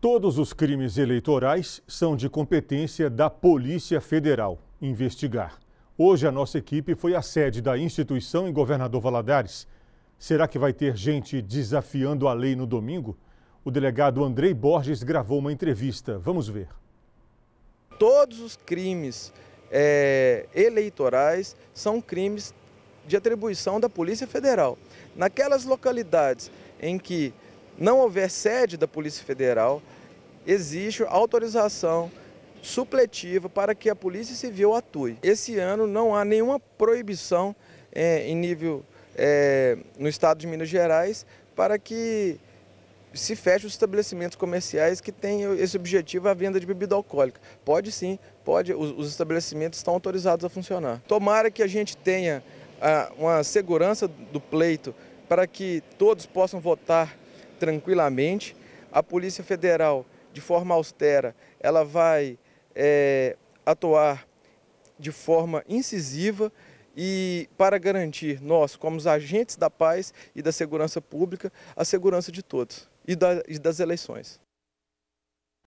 Todos os crimes eleitorais são de competência da Polícia Federal investigar. Hoje a nossa equipe foi à sede da instituição em Governador Valadares. Será que vai ter gente desafiando a lei no domingo? O delegado Andrei Borges gravou uma entrevista. Vamos ver. Todos os crimes é, eleitorais são crimes de atribuição da Polícia Federal. Naquelas localidades em que não houver sede da Polícia Federal, existe autorização supletiva para que a Polícia Civil atue. Esse ano não há nenhuma proibição é, em nível é, no estado de Minas Gerais para que se fechem os estabelecimentos comerciais que têm esse objetivo a venda de bebida alcoólica. Pode sim, pode, os, os estabelecimentos estão autorizados a funcionar. Tomara que a gente tenha a, ah, uma segurança do pleito para que todos possam votar tranquilamente. A Polícia Federal, de forma austera, ela vai é, atuar de forma incisiva e para garantir nós, como os agentes da paz e da segurança pública, a segurança de todos e, da, e das eleições.